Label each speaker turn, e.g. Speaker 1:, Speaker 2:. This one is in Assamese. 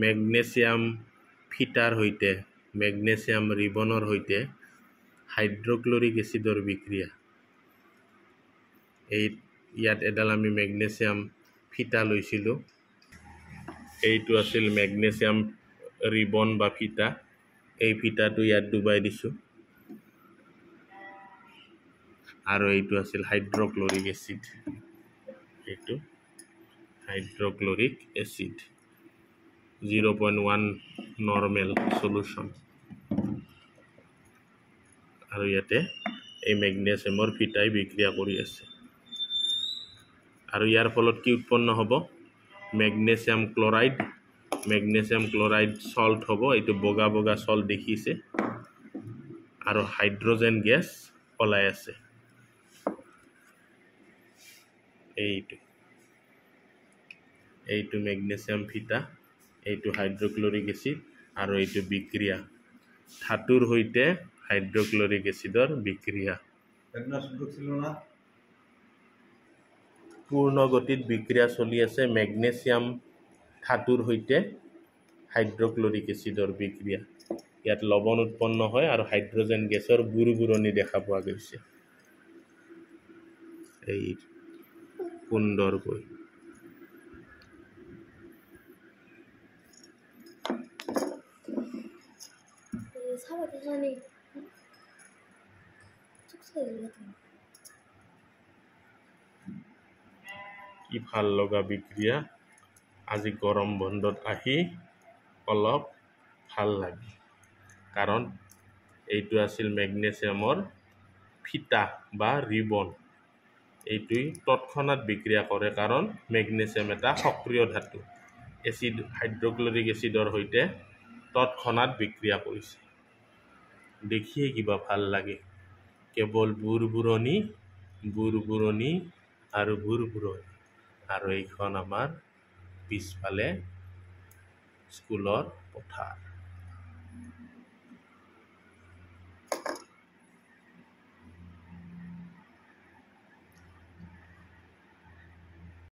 Speaker 1: মেগনেচিয়াম ফিটাৰ সৈতে মেগনেচিয়াম ৰিবনৰ সৈতে হাইড্ৰক্লৰিক এচিডৰ বিক্ৰিয়া এই ইয়াত এডাল আমি মেগনেচিয়াম ফিটা লৈছিলোঁ এইটো আছিল মেগনেচিয়াম ৰিবন বা ফিটা এই ফিটাটো ইয়াত ডুবাই দিছোঁ আৰু এইটো আছিল হাইড্ৰক্লৰিক এচিড এইটো hydrochloric acid zero point one normal solution আর ইয়াতে এই ম্যাগনেশিয়ামর ফিটাই বিক্রিয়া করে আছে আর ইয়ার ফলত কি উৎপন্ন হব magnesium chloride magnesium chloride salt হব এই বগা বগা সল্ট দেখিছে আর হাইড্রোজেন গ্যাস পলাই আছে এইটু এইটু ম্যাগনেশিয়াম ফিটা এইটো হাইড্ৰক্লৰিক এচিড আৰু এইটো বিক্ৰিয়া ধাতুৰ সৈতে হাইড্ৰক্লৰিক এচিডৰ বিক্ৰিয়া পূৰ্ণ গতিত বিক্ৰিয়া চলি আছে মেগনেছিয়াম ধাতুৰ সৈতে হাইড্ৰক্লৰিক এচিডৰ বিক্ৰিয়া ইয়াত লৱণ উৎপন্ন হয় আৰু হাইড্ৰজেন গেছৰ গুৰু গুৰণি দেখা পোৱা গৈছে এই সুন্দৰকৈ 我就说你，这不是有一个的吗？কি ভাল লগা বিক্ৰিয়া আজি গৰম বন্ধত আহি অলপ ভাল লাগে কাৰণ এইটো আছিল মেগনেচিয়ামৰ ফিটা বা ৰিবন এইটোৱেই তৎক্ষণাত বিক্ৰিয়া কৰে কাৰণ মেগনেচিয়াম এটা সক্ৰিয় ধাতু এচিড হাইড্ৰক্লৰিক এচিডৰ সৈতে তৎক্ষণাত বিক্ৰিয়া কৰিছে দেখিয়ে কিবা ভাল লাগে কেৱল বুৰ বুৰণি বুৰ বুৰণি আৰু বুৰ বুৰণি আৰু এইখন আমাৰ পিছফালে স্কুলৰ পথাৰ